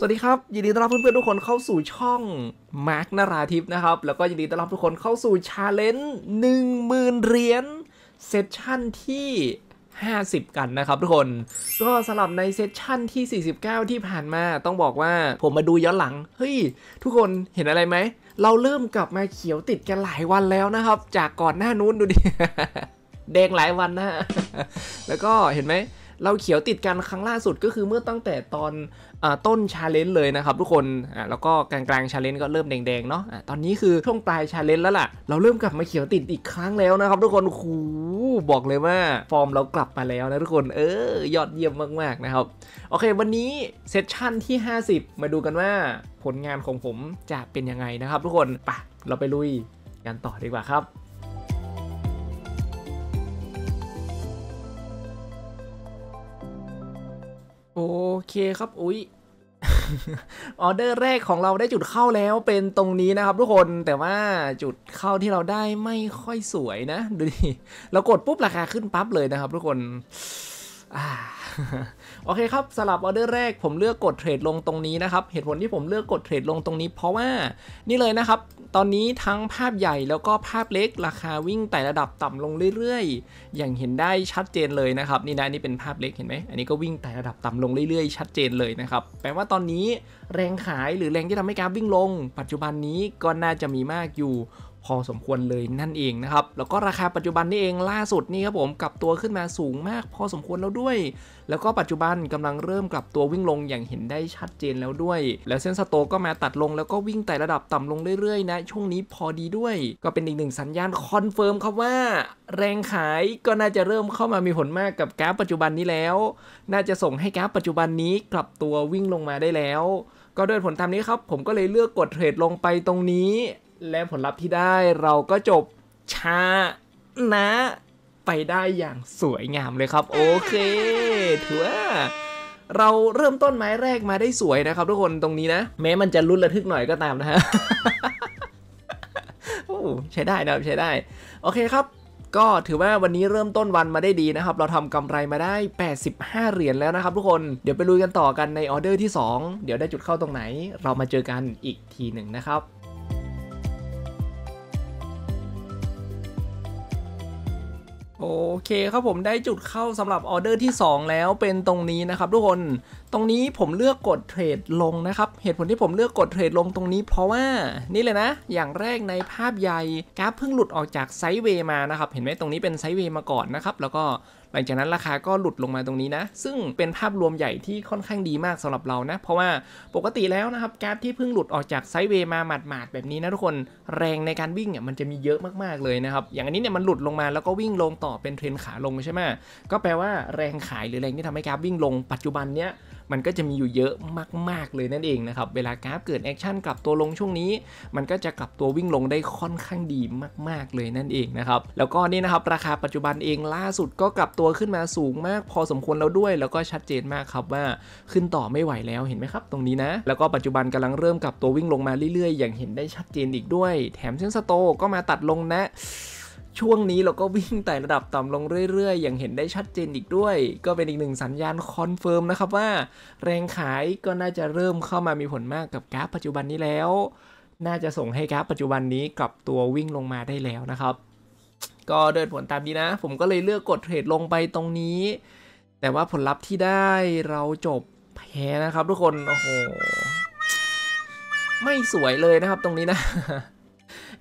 สวัสดีครับยินดีต้อนรับเพื่อนๆทุกคนเข้าสู่ช่องมาร์กนาราทิพนะครับแล้วก็ยินดีต้อนรับทุกคนเข้าสู่ชาเลนจ์หนึ่งหมื่นเหรียญเซสชั่นที่ 50 กันนะครับทุกคนก็สำหรับในเซสชั่นที่ 49 ที่ผ่านมาต้องบอกว่าผมมาดูย้อนหลังเฮ้ยทุกคนเห็นอะไรไหม เราเริ่มกลับมาเขียวติดกันหลายวันแล้วนะครับ จากก่อนหน้านู้นดูดิแดงหลายวันนะแล้วก็เห็นไหมเราเขียวติดกันครั้งล่าสุดก็คือเมื่อตั้งแต่ตอนอต้นชาเลนจ์เลยนะครับ ทุกคนแล้วก็กลางกลางชาเลนจ์ก็เริ่มแดงๆเนาะะตอนนี้คือช่วงปลายชาเลนจ์แล้วล่ะ เราเริ่มกลับมาเขียวติดอีกครั้งแล้วนะครับ ทุกคนคูบอกเลยว่าฟอร์มเรากลับมาแล้วนะทุกคน เออยอดเยี่ยมมากๆนะครับ โอเค วันนี้เซสชั่นที่ 50 มาดูกันว่าผลงานของผมจะเป็นยังไงนะครับ ทุกคนปะเราไปลุยกันต่อดีกว่าครับโอเคครับอุ้ยออเดอร์แรกของเราได้จุดเข้าแล้วเป็นตรงนี้นะครับทุกคนแต่ว่าจุดเข้าที่เราได้ไม่ค่อยสวยนะ ดูดิ เรากดปุ๊บราคาขึ้นปั๊บเลยนะครับทุกคน อ่าโอเคครับสลับออเดอร์แรกผมเลือกกดเทรดลงตรงนี้นะครับเหตุผลที่ผมเลือกกดเทรดลงตรงนี้ เพราะว่านี่เลยนะครับ ตอนนี้ทั้งภาพใหญ่แล้วก็ภาพเล็กราคาวิ่งแต่ระดับต่ำลงเรื่อยๆอย่างเห็นได้ชัดเจนเลยนะครับนี่นะนี่เป็นภาพเล็กเห็นไหมอันนี้ก็วิ่งแต่ระดับต่ำลงเรื่อยๆ ชัดเจนเลยนะครับแปลว่าตอนนี้แรงขายหรือแรงที่ทำให้กราฟวิ่งลง ปัจจุบันนี้ก็น่าจะมีมากอยู่พอสมควรเลยนั่นเองนะครับ แล้วก็ราคาปัจจุบันนี่เองล่าสุดนี่ครับผมกลับตัวขึ้นมาสูงมาก พอสมควรแล้วด้วย แล้วก็ปัจจุบันกำลังเริ่มกลับตัววิ่งลงอย่างเห็นได้ชัดเจนแล้วด้วย แล้วเส้นสโตก็มาตัดลง แล้วก็วิ่งแต่ระดับต่ำลงเรื่อยๆนะช่วงนี้พอดีด้วย ก็เป็นอีกหนึ่งสัญญาณคอนเฟิร์มครับว่า แรงขายก็น่าจะเริ่มเข้ามามีผลมากกับกราฟปัจจุบันนี้แล้ว น่าจะส่งให้กราฟปัจจุบันนี้กลับตัววิ่งลงมาได้แล้ว ก็ด้วยผลตามนี้ครับ ผมก็เลยเลือกกดเทรดลงไปตรงนี้และผลลัพธ์ที่ได้เราก็จบช้านะ ไปได้อย่างสวยงามเลยครับ โอเค ถือว่าเราเริ่มต้นไม้แรกมาได้สวยนะครับทุกคนตรงนี้นะ แม้มันจะลุ้นระทึกหน่อยก็ตามนะฮะโอ้ใช้ได้นะใช้ได้ โอเคครับ ก็ถือว่าวันนี้เริ่มต้นวันมาได้ดีนะครับ เราทำกำไรมาได้ 85 เหรียญแล้วนะครับทุกคนเดี๋ยวไปลุยกันต่อกันในออเดอร์ที่ 2 เดี๋ยวได้จุดเข้าตรงไหน เรามาเจอกันอีกทีหนึ่งนะครับโอเคครับ ผมได้จุดเข้าสำหรับออเดอร์ที่ 2 แล้วเป็นตรงนี้นะครับทุกคนตรงนี้ผมเลือกกดเทรดลงนะครับ เหตุผลที่ผมเลือกกดเทรดลงตรงนี้เพราะว่านี่เลยนะอย่างแรกในภาพใหญ่กราฟเพิ่งหลุดออกจากไซด์เวย์มานะครับ เห็นไหมตรงนี้เป็นไซด์เวย์มาก่อนนะครับแล้วก็หลังจากนั้นราคาก็หลุดลงมาตรงนี้นะซึ่งเป็นภาพรวมใหญ่ที่ค่อนข้างดีมากสำหรับเรานะเพราะว่าปกติแล้วนะครับแก๊ปที่เพิ่งหลุดออกจากไซด์เวย์มาหมาดๆ แบบนี้นะทุกคนแรงในการวิ่งเนี่ยมันจะมีเยอะมากๆเลยนะครับอย่างอันนี้เนี่ยมันหลุดลงมาแล้วก็วิ่งลงต่อเป็นเทรนขาลงใช่ไหมก็แปลว่าแรงขาย หรือแรงที่ทำให้แก๊ปวิ่งลงปัจจุบันเนี้ยมันก็จะมีอยู่เยอะมากๆเลยนั่นเองนะครับ เวลากราฟเกิดแอคชั่นกลับตัวลงช่วงนี้ มันก็จะกลับตัววิ่งลงได้ค่อนข้างดีมากๆเลยนั่นเองนะครับ แล้วก็นี่นะครับ ราคาปัจจุบันเองล่าสุดก็กลับตัวขึ้นมาสูงมาก พอสมควรแล้วด้วย แล้วก็ชัดเจนมากครับว่าขึ้นต่อไม่ไหวแล้วเห็นไหมครับ ตรงนี้นะ แล้วก็ปัจจุบันกำลังเริ่มกลับตัววิ่งลงมาเรื่อยๆ อย่างเห็นได้ชัดเจนอีกด้วย แถมเส้นสโตก็มาตัดลงนะช่วงนี้เราก็วิ่งไต่ระดับต่ำลงเรื่อย ๆ อย่างเห็นได้ชัดเจนอีกด้วย ก็เป็นอีกหนึ่งสัญญาณคอนเฟิร์มนะครับว่าแรงขายก็น่าจะเริ่มเข้ามามีผลมากกับกราฟปัจจุบันนี้แล้ว น่าจะส่งให้กราฟปัจจุบันนี้กลับตัววิ่งลงมาได้แล้วนะครับ ก็เดินผลตามนี้นะ ผมก็เลยเลือกกดเทรดลงไปตรงนี้ แต่ว่าผลลัพธ์ที่ได้เราจบแพ้นะครับทุกคน โอ้โห ไม่สวยเลยนะครับ ตรงนี้นะ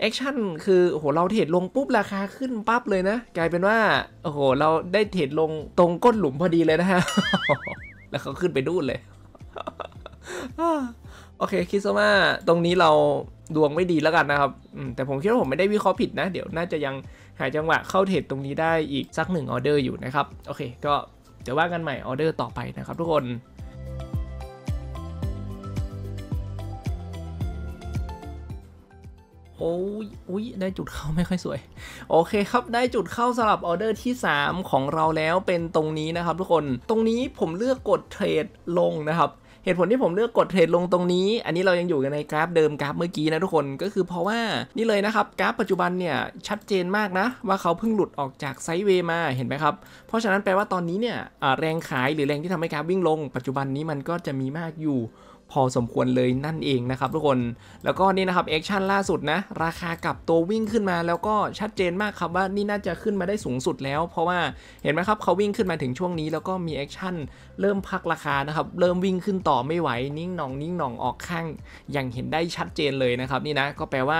แอคชั่นคือโหเราเทรดลงปุ๊บราคาขึ้นปั๊บ เลยนะ กลายเป็นว่าโอ้โห เราได้เทรดลงตรงก้นหลุมพอดีเลยนะฮะ แล้วเขาขึ้นไปดูดเลย โอเค คิดซะว่าตรงนี้เราดวงไม่ดีแล้วกันนะครับแต่ผมคิดว่าผมไม่ได้วิเคราะห์ผิดนะ เดี๋ยวน่าจะยังหาจังหวะเข้าเทรดตรงนี้ได้อีกสักหนึ่งออเดอร์อยู่นะครับโอเค ก็เดี๋ยวว่ากันใหม่ออเดอร์ต่อไปนะครับ ทุกคนโอ้ยอุ้ย ได้จุดเข้าไม่ค่อยสวย โอเคครับได้จุดเข้าสำหรับออเดอร์ที่ 3 ของเราแล้วเป็นตรงนี้นะครับ ทุกคน ตรงนี้ผมเลือกกดเทรดลงนะครับ เหตุผลที่ผมเลือกกดเทรดลงตรงนี้ อันนี้เรายังอยู่กันในกราฟเดิมกราฟเมื่อกี้นะทุกคน ก็คือเพราะว่า นี่เลยนะครับ กราฟปัจจุบันเนี่ยชัดเจนมากนะ ว่าเขาเพิ่งหลุดออกจากไซด์เวย์มาเห็นไหมครับ เพราะฉะนั้นแปลว่าตอนนี้เนี่ยแรงขายหรือแรงที่ทำให้กราฟวิ่งลง ปัจจุบันนี้มันก็จะมีมากอยู่พอสมควรเลยนั่นเองนะครับ ทุกคนแล้วก็นี่นะครับแอคชั่นล่าสุดนะราคากับตัววิ่งขึ้นมาแล้วก็ชัดเจนมากครับว่านี่น่าจะขึ้นมาได้สูงสุดแล้ว เพราะว่าเห็นไหมครับเขาวิ่งขึ้นมาถึงช่วงนี้ แล้วก็มีแอคชั่นเริ่มพักราคานะครับเริ่มวิ่งขึ้นต่อไม่ไหวนิ่งหนองนิ่งหนองออกข้าง อย่างเห็นได้ชัดเจนเลยนะครับนี่นะก็แปลว่า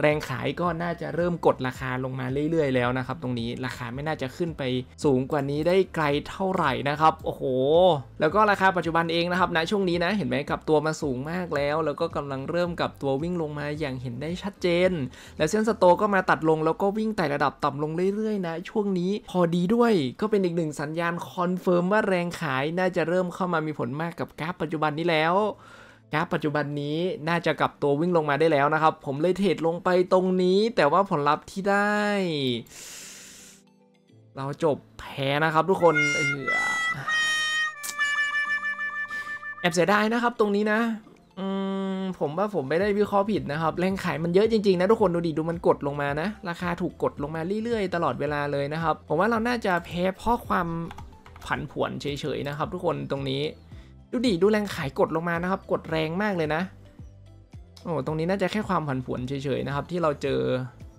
แรงขายก็น่าจะเริ่มกดราคาลงมาเรื่อย ๆ แล้วนะครับตรงนี้ราคาไม่น่าจะขึ้นไปสูงกว่านี้ได้ไกลเท่าไหร่นะครับโอ้โห แล้วก็ราคาปัจจุบันเองนะครับณนะช่วงนี้นะเห็นไหมกับตัวมาสูงมากแล้วแล้วก็กำลังเริ่มกลับตัววิ่งลงมาอย่างเห็นได้ชัดเจน แล้วเส้นสโตก็มาตัดลงแล้วก็วิ่งไต่ระดับต่ำลงเรื่อยๆนะช่วงนี้พอดีด้วยก็เป็นอีกหนึ่งสัญญาณคอนเฟิร์มว่าแรงขายน่าจะเริ่มเข้ามามีผลมากกับกราฟปัจจุบันนี้แล้วกราฟปัจจุบันนี้น่าจะกลับตัววิ่งลงมาได้แล้วนะครับ ผมเลยเทรดลงไปตรงนี้ แต่ว่าผลลัพธ์ที่ได้ เราจบแพ้นะครับ ทุกคนแอบเสียดายนะครับตรงนี้นะ อืมผมว่าผมไม่ได้วิเคราะห์ผิดนะครับ แรงขายมันเยอะจริงๆนะทุกคนดูดิดูมันกดลงมานะ ราคาถูกกดลงมาเรื่อยๆ ตลอดเวลาเลยนะครับ ผมว่าเราน่าจะแพ้เพราะความผันผวนเฉยๆนะครับทุกคนตรงนี้ ดูดิดูแรงขายกดลงมานะครับ กดแรงมากเลยนะโอ้ตรงนี้น่าจะแค่ความผันผวนเฉยๆนะครับที่เราเจอ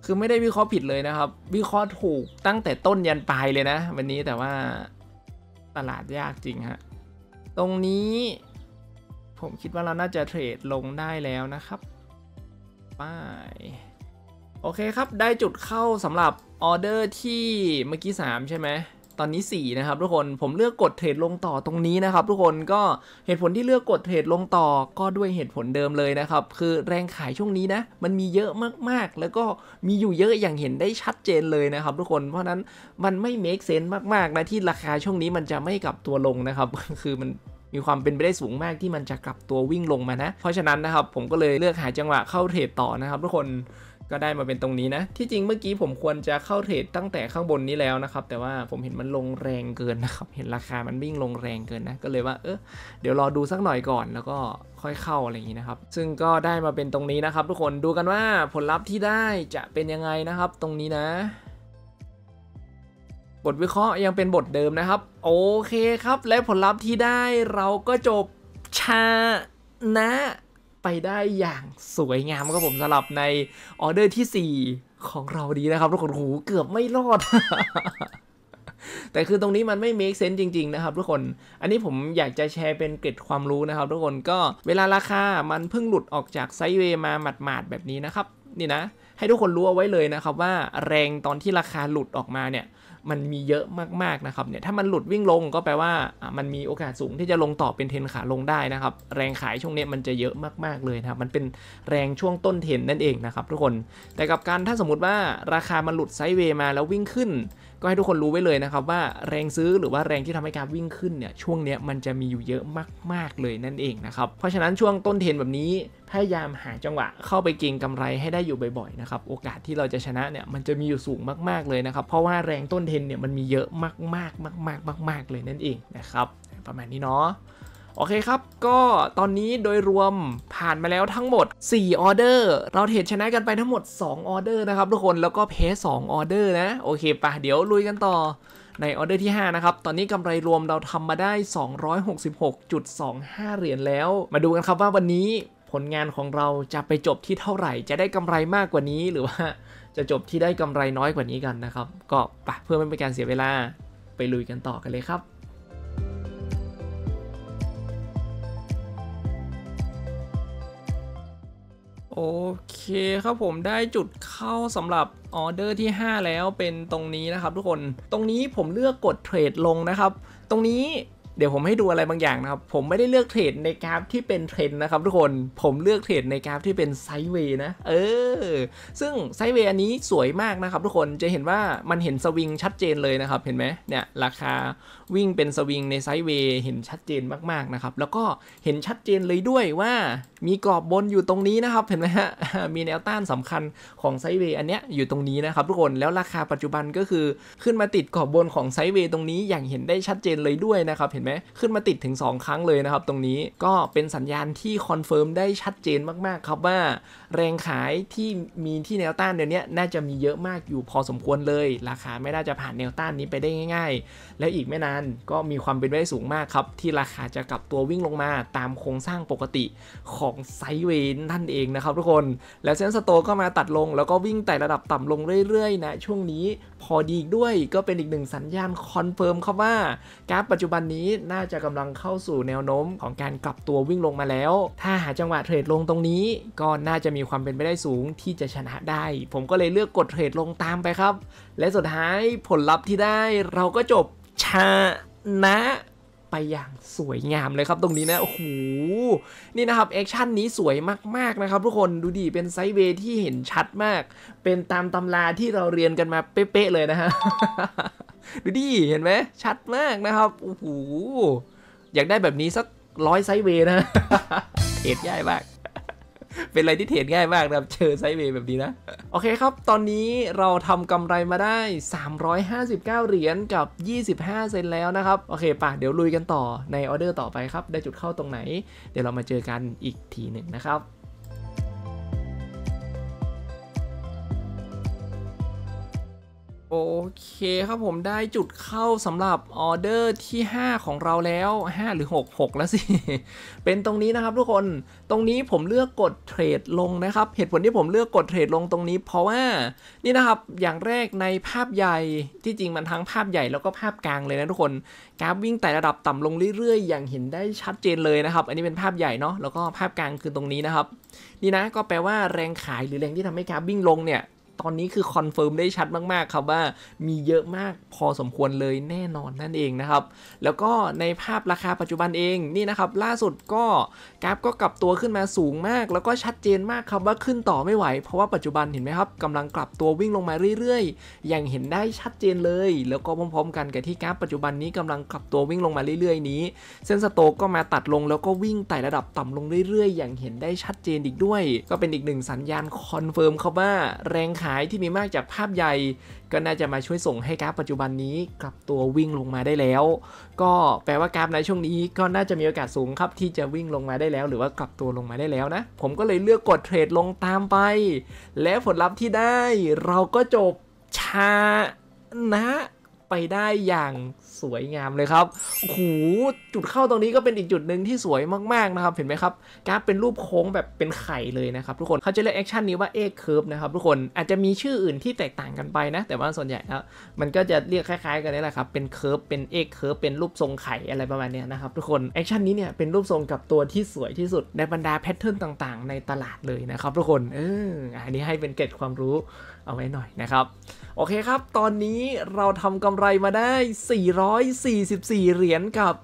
คือไม่ได้วิเคราะห์ผิดเลยนะครับ วิเคราะห์ถูกตั้งแต่ต้นยันปลายเลยนะ วันนี้แต่ว่า ตลาดยากจริงฮะตรงนี้ผมคิดว่าเราน่าจะเทรดลงได้แล้วนะครับไปโอเคครับได้จุดเข้าสำหรับออเดอร์ที่เมื่อกี้3ใช่ไหมตอนนี้ 4 นะครับ ทุกคนผมเลือกกดเทรดลงต่อตรงนี้นะครับ ทุกคนก็เหตุผลที่เลือกกดเทรดลงต่อก็ด้วยเหตุผลเดิมเลยนะครับคือแรงขายช่วงนี้นะมันมีเยอะมากๆ แล้วก็มีอยู่เยอะอย่างเห็นได้ชัดเจนเลยนะครับ ทุกคนเพราะนั้นมันไม่ make sense มากๆนะ ที่ราคาช่วงนี้มันจะไม่กลับตัวลงนะครับ คือมันมีความเป็นไปได้สูงมากที่มันจะกลับตัววิ่งลงมานะ เพราะฉะนั้นนะครับ ผมก็เลยเลือกหาจังหวะเข้าเทรดต่อนะครับ ทุกคนก็ได้มาเป็นตรงนี้นะ ที่จริงเมื่อกี้ผมควรจะเข้าเทรดตั้งแต่ข้างบนนี้แล้วนะครับ แต่ว่าผมเห็นมันลงแรงเกินนะครับ เห็นราคามันวิ่งลงแรงเกินนะ ก็เลยว่าเออเดี๋ยวรอดูสักหน่อยก่อนแล้วก็ค่อยเข้าอะไรอย่างนี้นะครับ ซึ่งก็ได้มาเป็นตรงนี้นะครับ ทุกคนดูกันว่าผลลัพธ์ที่ได้จะเป็นยังไงนะครับ ตรงนี้นะบทวิเคราะห์ยังเป็นบทเดิมนะครับ โอเคครับและผลลัพธ์ที่ได้เราก็จบชานะ ไปได้อย่างสวยงามครับผมสำหรับในออเดอร์ที่ 4 ของเราดีนะครับ ทุกคนหูเกือบไม่รอด แต่คือตรงนี้มันไม่ make sense จริงๆ นะครับทุกคนอันนี้ผมอยากจะแชร์เป็นเกร็ดความรู้นะครับทุกคนก็เวลาราคามันเพิ่งหลุดออกจากไซเวมาหมาดๆ แบบนี้นะครับ นี่นะ ให้ทุกคนรู้เอาไว้เลยนะครับ ว่าแรงตอนที่ราคาหลุดออกมาเนี่ยมันมีเยอะมากๆนะครับเนี่ยถ้ามันหลุดวิ่งลงก็แปลว่ามันมีโอกาสสูงที่จะลงต่อเป็นเทนขาลงได้นะครับ แรงขายช่วงนี้มันจะเยอะมากๆเลยนะครับ มันเป็นแรงช่วงต้นเทนนั่นเองนะครับทุกคนแต่กับการถ้าสมมติว่าราคามันหลุดไซด์เวย์มาแล้ววิ่งขึ้น ก็ให้ทุกคนรู้ไว้เลยนะครับ ว่าแรงซื้อหรือว่าแรงที่ทำให้การวิ่งขึ้นเนี่ยช่วงนี้มันจะมีอยู่เยอะมากๆเลยนั่นเองนะครับเพราะฉะนั้นช่วงต้นเทนแบบนี้พยายามหาจังหวะ เข้าไปเก็งกำไรให้ได้อยู่บ่อยๆนะครับโอกาสที่เราจะชนะเนี่ยมันจะมีอยู่สูงมากๆเลยนะครับ เพราะว่าแรงต้นเทนเนี่ยมันมีเยอะมากมากมากมากมากๆากเลยนั่นเองนะครับประมาณนี้เนาะโอเคครับก็ตอนนี้โดยรวมผ่านมาแล้วทั้งหมด4ออเดอร์เราเทรดชนะกันไปทั้งหมด2ออเดอร์นะครับทุกคนแล้วก็เพส2ออเดอร์นะโอเคปะเดี๋ยวลุยกันต่อในออเดอร์ที่5นะครับ ตอนนี้กำไรรวมเราทำมาได้ 266.25 เหรียญแล้ว มาดูกันครับว่าวันนี้ผลงานของเราจะไปจบที่เท่าไหร่จะได้กำไรมากกว่านี้หรือว่าจะจบที่ได้กำไรน้อยกว่านี้กันนะครับก็ปะเพื่อไม่เป็นการเสียเวลาไปลุยกันต่อกันเลยครับโอเคครับผมได้จุดเข้าสำหรับออเดอร์ที่5 แล้วเป็นตรงนี้นะครับ ทุกคนตรงนี้ผมเลือกกดเทรดลงนะครับ ตรงนี้เดี๋ยวผมให้ดูอะไรบางอย่างนะครับ ผมไม่ได้เลือกเทรดในกราฟที่เป็นเทรนนะครับทุกคน ผมเลือกเทรดในกราฟที่เป็นไซด์เวย์นะเออ ซึ่งไซด์เวย์อันนี้สวยมากนะครับ ทุกคน จะเห็นว่ามันเห็นสวิงชัดเจนเลยนะครับเห็นไหมเนี่ยราคาวิ่งเป็นสวิงในไซด์เวย์เห็นชัดเจนมาก ๆ นะครับ แล้วก็เห็นชัดเจนเลยด้วยว่ามีกรอบบนอยู่ตรงนี้นะครับเห็นไหมฮะ มีแนวต้านสำคัญของไซด์เวย์อันเนี้ยอยู่ตรงนี้นะครับ ทุกคน แล้วราคาปัจจุบันก็คือขึ้นมาติดกรอบบนของไซด์เวย์ตรงนี้อย่างเห็นได้ชัดเจนเลยด้วยนะครับเห็นไหมขึ้นมาติดถึง 2 ครั้งเลยนะครับตรงนี้ก็เป็นสัญญาณที่คอนเฟิร์มได้ชัดเจนมากๆครับว่า แรงขายที่มีที่แนวต้านเดี๋ยวนี้น่าจะมีเยอะมากอยู่พอสมควรเลยราคาไม่น่าจะผ่านแนวต้านนี้ไปได้ง่ายๆ แล้วอีกไม่นานก็มีความเป็นไปได้สูงมากครับที่ราคาจะกลับตัววิ่งลงมาตามโครงสร้างปกติของไซเวนท่านเองนะครับทุกคนแล้วเซนสโตก็มาตัดลง แล้วก็วิ่งแต่ระดับต่ำลงเรื่อยๆ นะ ช่วงนี้พอดีด้วยก็เป็นอีกหนึ่งสัญญาณคอนเฟิร์มครับว่า กราฟปัจจุบันนี้น่าจะกำลังเข้าสู่แนวโน้มของการกลับตัววิ่งลงมาแล้ว ถ้าหาจังหวะเทรดลงตรงนี้ ก็น่าจะมีความเป็นไปได้สูงที่จะชนะได้ ผมก็เลยเลือกกดเทรดลงตามไปครับ และสุดท้ายผลลัพธ์ที่ได้เราก็จบชนะอย่าง สวยงามเลยครับตรงนี้นะโอ้โหนี่ นะ ครับแอคชั่นนี้สวยมาก ๆ นะครับทุกคนดูดีเป็นไซเวที่เห็นชัดมาก เป็นตามตำราที่เราเรียนกันมาเป๊ะๆเลยนะฮะดูดีเห็นไหมชัดมากนะครับโอ้โหอยากได้แบบนี้สักร้อยไซเวนะเอ็ดย่ายมากเป็นอะไรที่เทรดง่ายมากนะครับเจอไซเวแบบนี้นะ โอเคครับ ตอนนี้เราทำกำไรมาได้ 359 เหรียญกับ 25 เซนแล้วนะครับ โอเคป่ะเดี๋ยวลุยกันต่อในออเดอร์ต่อไปครับ ได้จุดเข้าตรงไหน เดี๋ยวเรามาเจอกันอีกทีหนึ่งนะครับโอเคครับผมได้จุดเข้าสำหรับออเดอร์ที่ 5 ของเราแล้ว 5 หรือ6 6แล้วสิเป็นตรงนี้นะครับ ทุกคนตรงนี้ผมเลือกกดเทรดลงนะครับเหตุผลที่ผมเลือกกดเทรดลงตรงนี้ เพราะว่า นี่นะครับอย่างแรกในภาพใหญ่ที่จริงมันทั้งภาพใหญ่แล้วก็ภาพกลางเลยนะทุกคนกราฟวิ่งแต่ระดับต่ำลงเรื่อยๆ อย่างเห็นได้ชัดเจนเลยนะครับ อันนี้เป็นภาพใหญ่เนาะแล้วก็ภาพกลางคือตรงนี้นะครับ นี่นะก็แปลว่าแรงขายหรือแรงที่ทำให้กราฟวิ่งลงเนี่ยตอนนี้คือคอนเฟิร์มได้ชัดมากๆครับว่ามีเยอะมากพอสมควรเลยแน่นอนนั่นเองนะครับ แล้วก็ในภาพราคาปัจจุบันเองนี่นะครับล่าสุดก็กราฟก็กลับตัวขึ้นมาสูงมาก แล้วก็ชัดเจนมากครับว่าขึ้นต่อไม่ไหว เพราะว่าปัจจุบันเห็นไหมครับกำลังกลับตัววิ่งลงมาเรื่อยๆ อย่างเห็นได้ชัดเจนเลย แล้วก็พร้อมๆกันกับที่กราฟปัจจุบันนี้กำลังกลับตัววิ่งลงมาเรื่อยๆ นี้ เส้นสโตกก็มาตัดลง แล้วก็วิ่งไต่ระดับต่ำลงเรื่อยๆ อย่างเห็นได้ชัดเจนอีกด้วย ก็เป็นอีกหนึ่งสัญญาณคอนเฟิร์มครับว่า แรงขาย ที่มีมากจากภาพใหญ่ก็น่าจะมาช่วยส่งให้ กราฟปัจจุบันนี้ กลับตัววิ่งลงมาได้แล้ว ก็แปลว่ากราฟในช่วงนี้ ก็น่าจะมีโอกาสสูงครับ ที่จะวิ่งลงมาได้แล้ว หรือว่ากลับตัวลงมาได้แล้วนะ ผมก็เลยเลือกกดเทรดลงตามไป และผลลัพธ์ที่ได้เราก็จบชานะ ไปได้อย่างสวยงามเลยครับโอ้โห จุดเข้าตรงนี้ก็เป็นอีกจุดหนึ่งที่สวยมากๆนะครับ เห็นไหมครับกราฟเป็นรูปโค้งแบบเป็นไข่เลยนะครับทุกคน เขาจะเรียกแอคชั่นนี้ว่าเอ็กเคิร์ฟนะครับทุกคน อาจจะมีชื่ออื่นที่แตกต่างกันไปนะ แต่ว่าส่วนใหญ่แล้วมันก็จะเรียกคล้าย ๆกันนี่แหละครับ เป็นเคิร์ฟ เป็นเอ็กเคิร์ฟ เป็นรูปทรงไข่อะไรประมาณนี้นะครับทุกคน แอคชั่นนี้เนี่ยเป็นรูปทรงกับตัวที่สวยที่สุดในบรรดาแพทเทิร์นต่างๆ ในตลาดเลยนะครับทุกคน เอออันนี้ให้เป็นเกร็ดความรู้เอาไว้หน่อยนะครับโอเคครับ ตอนนี้เราทำกำไรมาได้ 444เหรียญกับ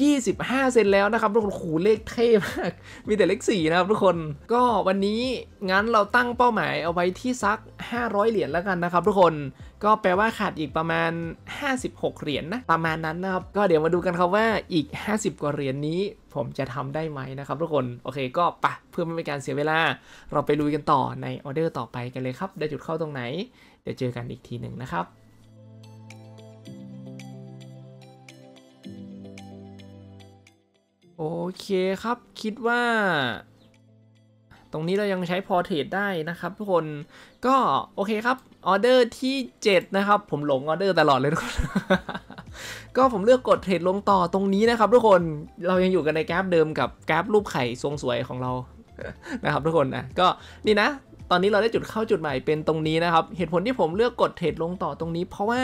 25 เซนแล้วนะครับทุกคนขูเลขเทพมากมีแต่เลข4นะครับทุกคน ก็วันนี้งั้นเราตั้งเป้าหมายเอาไว้ที่ซัก 500 เหรียญแล้วกันนะครับ ทุกคน ก็แปลว่าขาดอีกประมาณ 56 เหรียญนนะ ประมาณนั้นนะครับ ก็เดี๋ยวมาดูกันครับว่าอีก 50กว่าเหรียญนนี้ ผมจะทำได้ไหมนะครับ ทุกคน โอเคก็ปะเพื่อไม่เป็นการเสียเวลา เราไปลุยกันต่อในออเดอร์ต่อไปกันเลยครับ ได้จุดเข้าตรงไหนดี๋ยวเจอกันอีกทีหนึ่งนะครับโอเคครับคิดว่า ตรงนี้เรายังใช้พอเทรดได้นะครับ ทุกคนก็โอเคครับออเดอร์ที่7นะครับ ผมหลงออเดอร์ตลอดเลยทุกคนก็ผมเลือกกดเทรดลงต่อตรงนี้นะครับ ทุกคนเรายังอยู่กันในกราฟเดิมกับกราฟรูปไข่ทรงสวยของเรา นะครับ ทุกคนนะก็นี่นะตอนนี้เราได้จุดเข้าจุดใหม่เป็นตรงนี้นะครับ เหตุผลที่ผมเลือกกดเทรดลงต่อตรงนี้เพราะว่า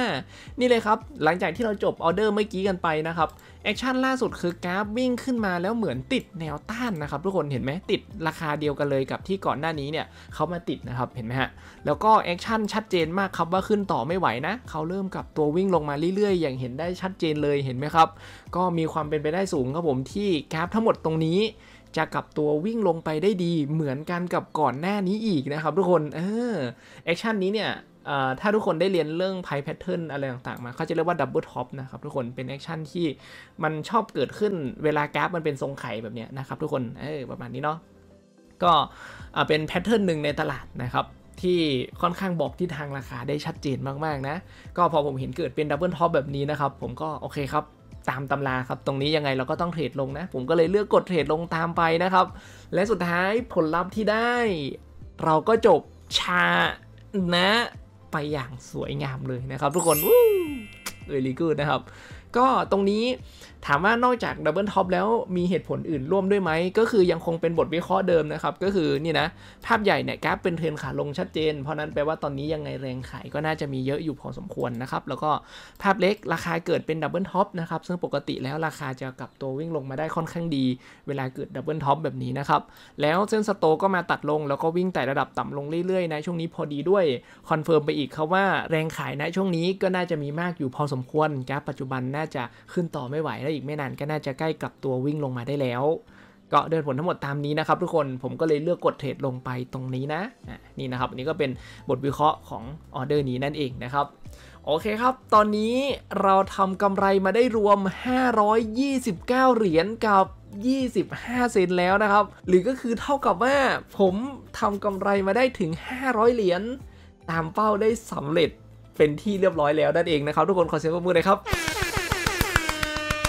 นี่เลยครับหลังจากที่เราจบออเดอร์เมื่อกี้กันไปนะครับแอคชั่นล่าสุดคือกราฟวิ่งขึ้นมาแล้วเหมือนติดแนวต้านนะครับทุกคนเห็นไหมติดราคาเดียวกันเลยกับที่ก่อนหน้านี้เนี่ยเขามาติดนะครับเห็นไหมฮะแล้วก็แอคชั่นชัดเจนมากครับว่าขึ้นต่อไม่ไหวนะเขาเริ่มกับตัววิ่งลงมาเรื่อยๆ อย่างเห็นได้ชัดเจนเลยเห็นไหมครับ ก็มีความเป็นไปได้สูงครับผมที่กราฟทั้งหมดตรงนี้จะกลับตัววิ่งลงไปได้ดีเหมือนกันกับก่อนหน้านี้อีกนะครับ ทุกคนเออแอคชั่นนี้เนี่ยถ้าทุกคนได้เรียนเรื่องไพ่แพทเทิร์นอะไรต่างๆมาเขาจะเรียกว่าดับเบิลท็อปนะครับทุกคนเป็นแอคชั่นที่มันชอบเกิดขึ้นเวลาแกรฟมันเป็นทรงไข่แบบเนี้ยนะครับ ทุกคนเออประมาณนี้เนาะก็เป็นแพทเทิร์นหนึ่งในตลาดนะครับ ที่ค่อนข้างบอกทิศทางราคาได้ชัดเจนมากๆนะ ก็พอผมเห็นเกิดเป็นดับเบิลท็อปแบบนี้นะครับผมก็โอเคครับตามตำราครับ ตรงนี้ยังไงเราก็ต้องเทรดลงนะ ผมก็เลยเลือกกดเทรดลงตามไปนะครับ และสุดท้ายผลลัพธ์ที่ได้เราก็จบชา นะไปอย่างสวยงามเลยนะครับทุกคนวู้เอลิกูดนะครับ ก็ตรงนี้ถามว่านอกจากดับเบิลท็อปแล้วมีเหตุผลอื่นร่วมด้วยไหมก็คือยังคงเป็นบทวิเคราะห์เดิมนะครับ ก็คือนี่นะ ภาพใหญ่เนี่ยกราฟเป็นเทรนขาลงชัดเจน เพราะนั้นแปลว่าตอนนี้ยังไง แรงขายก็น่าจะมีเยอะอยู่พอสมควรนะครับ แล้วก็ภาพเล็กราคาเกิดเป็นดับเบิลท็อปนะครับ ซึ่งปกติแล้วราคาจะกลับตัววิ่งลงมาได้ค่อนข้างดี เวลาเกิดดับเบิลท็อปแบบนี้นะครับแล้วเส้นสโตก็มาตัดลงแล้วก็วิ่งแต่ระดับต่ำลงเรื่อยๆนะช่วงนี้พอดีด้วยคอนเฟิร์มไปอีกครับว่าแรงขายในะช่วงนี้ก็น่าจะมีมากอยู่พอสมควรกราฟปัจจุบันน่าจะขึ้นต่อไม่ไหวแล้วอีกไม่นานก็น่าจะใกล้กลับตัววิ่งลงมาได้แล้วก็เดินผลทั้งหมดตามนี้นะครับ ทุกคนผมก็เลยเลือกกดเทรดลงไปตรงนี้นะนี่นะครับนี่ก็เป็นบทวิเคราะห์ของออเดอร์นี้นั่นเองนะครับโอเคครับ ตอนนี้เราทำกำไรมาได้รวม 529 เหรียญกับ 25เซนแล้วนะครับ หรือก็คือเท่ากับว่าผมทำกำไรมาได้ถึง 500 เหรียญตามเป้าได้สำเร็จเป็นที่เรียบร้อยแล้วนั่นเองนะครับ ทุกคนขอเสียงปรบมือเลยครับ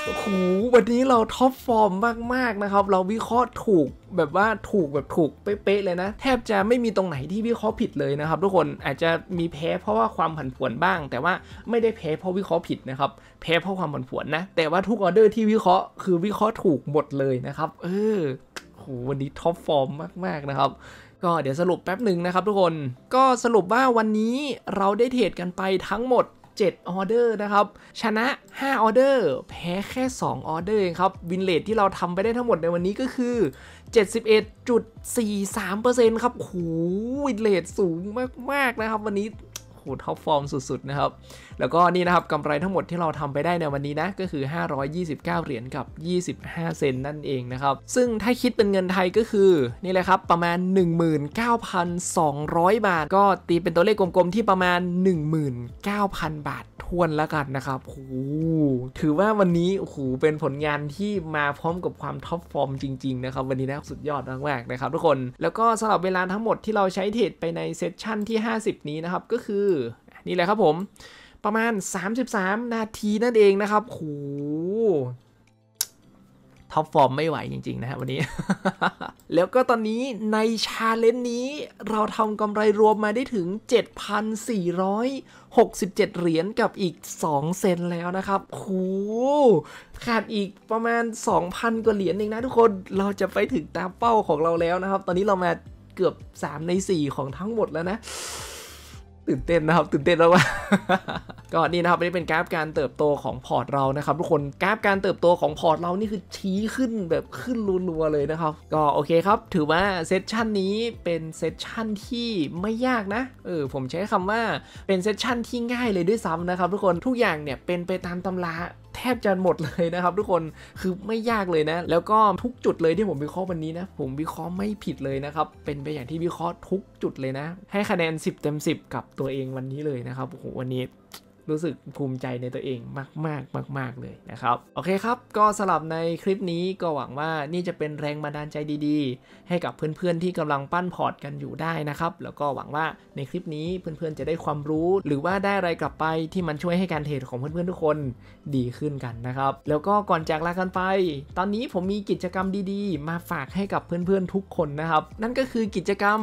โอ้โหวันนี้เราท็อปฟอร์มมากๆนะครับเราวิเคราะห์ถูกแบบว่าถูกแบบถูกเป๊ะเลยนะแทบจะไม่มีตรงไหนที่วิเคราะห์ผิดเลยนะครับ ทุกคนอาจจะมีแพ้เพราะว่าความผันผวนบ้าง แต่ว่าไม่ได้แพ้เพราะวิเคราะห์ผิดนะครับ แพ้เพราะความผันผวนนะ แต่ว่าทุกออเดอร์ที่วิเคราะห์คือวิเคราะห์ถูกหมดเลยนะครับเออโหวันนี้ท็อปฟอร์มมากๆนะครับก็เดี๋ยวสรุปแป๊บหนึ่งนะครับ ทุกคนก็สรุปว่าวันนี้เราได้เทรดกันไปทั้งหมด7 ออเดอร์นะครับ ชนะ 5 ออเดอร์ แพ้แค่ 2 ออเดอร์เองครับ วินเลทที่เราทำไปได้ทั้งหมดในวันนี้ก็คือ 71.43%ครับโหวินเลทสูงมาก ๆ นะครับวันนี้หท็อปฟอร์มสุดๆ นะครับ แล้วก็นี่นะครับกำไรทั้งหมดที่เราทำไปได้ในวันนี้นะ ก็คือ 529เหรียญกับ25 เซนนั่นเองนะครับ ซึ่งถ้าคิดเป็นเงินไทยก็คือ นี่แหละครับ ประมาณ 19,200 บาท ก็ตีเป็นตัวเลขกลมๆ ที่ประมาณ 19,000 บาททวนแล้วกันนะครับโอ้ถือว่าวันนี้โอ้โหเป็นผลงานที่มาพร้อมกับความท็อปฟอร์มจริงๆ นะครับวันนี้นะสุดยอดมากๆ นะครับทุกคน แล้วก็สำหรับเวลาทั้งหมดที่เราใช้เทรดไปในเซสชั่นที่50 นี้นะครับ ก็คือนี่แหละครับผมประมาณ 33 นาทีนั่นเองนะครับโหท็อปฟอร์มไม่ไหวจริงๆนะครับวันนี้ แล้วก็ตอนนี้ในชาเลนจ์นี้เราทำกำไรรวมมาได้ถึง 7,467 เหรียญกับอีก 2 เซนแล้วนะครับโูขาดอีกประมาณ 2,000กว่าเหรียญเองนะทุกคน เราจะไปถึงตามเป้าของเราแล้วนะครับ ตอนนี้เรามาเกือบ 3 ใน 4 ของทั้งหมดแล้วนะตื่นเต้นนะครับตื่นเต้นแล้วว่าก็นี่นะครับนี่เป็นกราฟการเติบโตของพอร์ตเรานะครับ ทุกคนกราฟการเติบโตของพอร์ตเรานี่คือชี้ขึ้นแบบขึ้นรัวๆเลยนะครับก็โอเคครับถือว่าเซสชันนี้เป็นเซสชันที่ไม่ยากนะเออผมใช้คำว่าเป็นเซสชันที่ง่ายเลยด้วยซ้ำนะครับทุกคนทุกอย่างเนี่ยเป็นไปตามตำรา แทบจะหมดเลยนะครับทุกคนคือไม่ยากเลยนะแล้วก็ทุกจุดเลยที่ผมวิเคราะห์วันนี้นะผมวิเคราะห์ไม่ผิดเลยนะครับเป็นไปอย่างที่วิเคราะห์ทุกจุดเลยนะ ให้คะแนน 10 เต็ม10กับตัวเองวันนี้เลยนะครับโอ้โหวันนี้รู้สึกภูมิใจในตัวเองมากๆมาก ๆเลยนะครับ โอเคครับก็สลับในคลิปนี้ก็หวังว่านี่จะเป็นแรงบันดาล ใจดี ๆ ให้กับเพื่อนๆ ที่กำลังปั้นพอร์ตกันอยู่ได้นะครับแล้วก็หวังว่าในคลิปนี้เพื่อนๆจะได้ความรู้หรือว่าได้อะไรกลับไปที่มันช่วยให้การเทรดของเพื่อนๆทุกคนดีขึ้นกันนะครับแล้วก็ก่อนจากลากันไป ตอนนี้ผมมีกิจกรรมดีๆ มาฝากให้กับเพื่อนๆทุกคนนะครับ นั่นก็คือกิจกรรม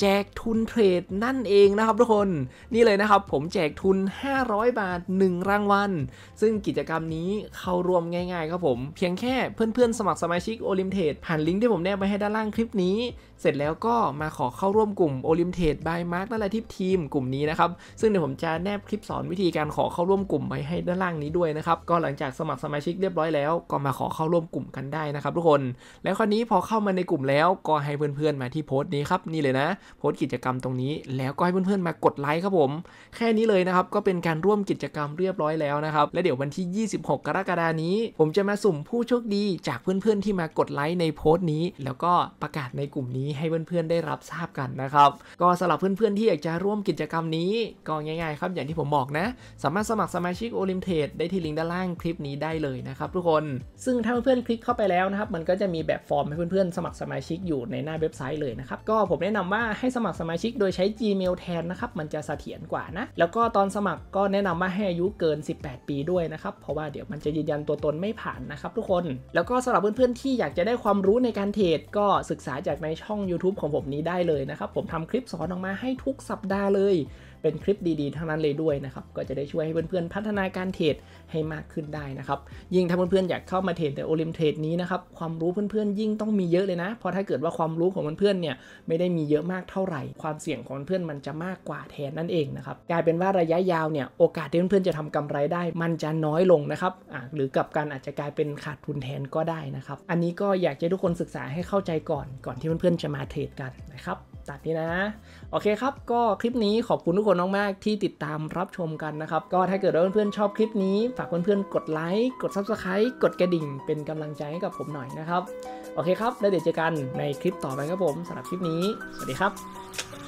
แจกทุนเทรดนั่นเองนะครับทุกคนนี่เลยนะครับผมแจกทุน500 500บาท1รางวัลซึ่งกิจกรรมนี้เข้าร่วมง่ายๆครับผม เพียงแค่เพื่อนๆ สมัครสมาชิกโอลิมเทดผ่านลิงก์ที่ผมแนบไว้ให้ด้านล่างคลิปนี้ เสร็จแล้วก็มาขอเข้าร่วมกลุ่มโอลิมเทดบายมาร์กนั่นแหละทิปทีมกลุ่มนี้นะครับ ซึ่งเดี๋ยวผมจะแนบคลิปสอนวิธีการขอเข้าร่วมกลุ่มไว้ให้ด้านล่างนี้ด้วยนะครับ ก็หลังจากสมัครสมาชิกเรียบร้อยแล้วก็มาขอเข้าร่วมกลุ่มกันได้นะครับทุกคน แล้วคราวนี้พอเข้ามาในกลุ่มแล้วก็ให้เพื่อนๆมาที่โพสต์นี้ครับนี่เลยนะโพสต์กิจกรรมตรงนี้แล้วก็ให้เพื่อนๆมากดไลค์ครับผมแค่นี้เลยนะครับก็เป็นการรร่วมกิจกรรมเรียบร้อยแล้วนะครับและเดี๋ยววันที่ 26 กรกฎานี้ ผมจะมาสุ่มผู้โชคดีจากเพื่อนๆที่มากดไลค์ในโพสต์นี้ แล้วก็ประกาศในกลุ่มนี้ให้เพื่อนๆได้รับทราบกันนะครับก็สำหรับเพื่อนๆที่อยากจะร่วมกิจกรรมนี้ก็ง่าย ๆ ครับอย่างที่ผมบอกนะสามารถสมัครสมาชิกโอลิมเทดได้ที่ลิงก์ด้านล่างคลิปนี้ได้เลยนะครับทุกคนซึ่งถ้าเพื่อนๆคลิกเข้าไปแล้วนะครับมันก็จะมีแบบฟอร์มให้เพื่อนๆ สมัครสมาชิกอยู่ในหน้าเว็บไซต์เลยนะครับก็ผมแนะนำว่าให้สมัครสมาชิกโดยใช้ Gmail แทนนะครับมันจะเสถียรกว่านะแล้วก็ตอนสมัครก็แนแนะนำว่าให้อายุเกิน 18 ปีด้วยนะครับ เพราะว่าเดี๋ยวมันจะยืนยันตัวตนไม่ผ่านนะครับทุกคนแล้วก็สำหรับเพื่อนๆที่อยากจะได้ความรู้ในการเทรดก็ศึกษาจากในช่อง YouTube ของผมนี้ได้เลยนะครับ ผมทำคลิปสอนออกมาให้ทุกสัปดาห์เลยเป็นคลิปดีๆ ทั้งนั้นเลยด้วยนะครับ ก็จะได้ช่วยให้เพื่อนๆ พัฒนาการเทรดให้มากขึ้นได้นะครับ ยิ่งถ้าเพื่อนๆ อยากเข้ามาเทรดในโอลิมเทรดนี้นะครับ ความรู้เพื่อนๆ ยิ่งต้องมีเยอะเลยนะ เพราะถ้าเกิดว่าความรู้ของเพื่อนๆ เนี่ย ไม่ได้มีเยอะมากเท่าไหร่ ความเสี่ยงของเพื่อนมันจะมากกว่าแทนนั่นเองนะครับ กลายเป็นว่าระยะยาวเนี่ย โอกาสที่เพื่อนๆ จะทำกำไรได้ มันจะน้อยลงนะครับหรือกับการอาจจะกลายเป็นขาดทุนแทนก็ได้นะครับ อันนี้ก็อยากจะทุกคนศึกษาให้เข้าใจก่อน ก่อนที่เพื่อนๆ จะมาเทรดกันนะครับจัดนี่นะ โอเคครับ ก็คลิปนี้ขอบคุณทุกคนมากๆที่ติดตามรับชมกันนะครับ ก็ถ้าเกิดว่าเพื่อนๆชอบคลิปนี้ฝากเพื่อนๆกดไลค์กด Subscribe กดกระดิ่งเป็นกำลังใจให้กับผมหน่อยนะครับโอเคครับแล้วเดี๋ยวเจอกันในคลิปต่อไปครับผมสำหรับคลิปนี้ สวัสดีครับ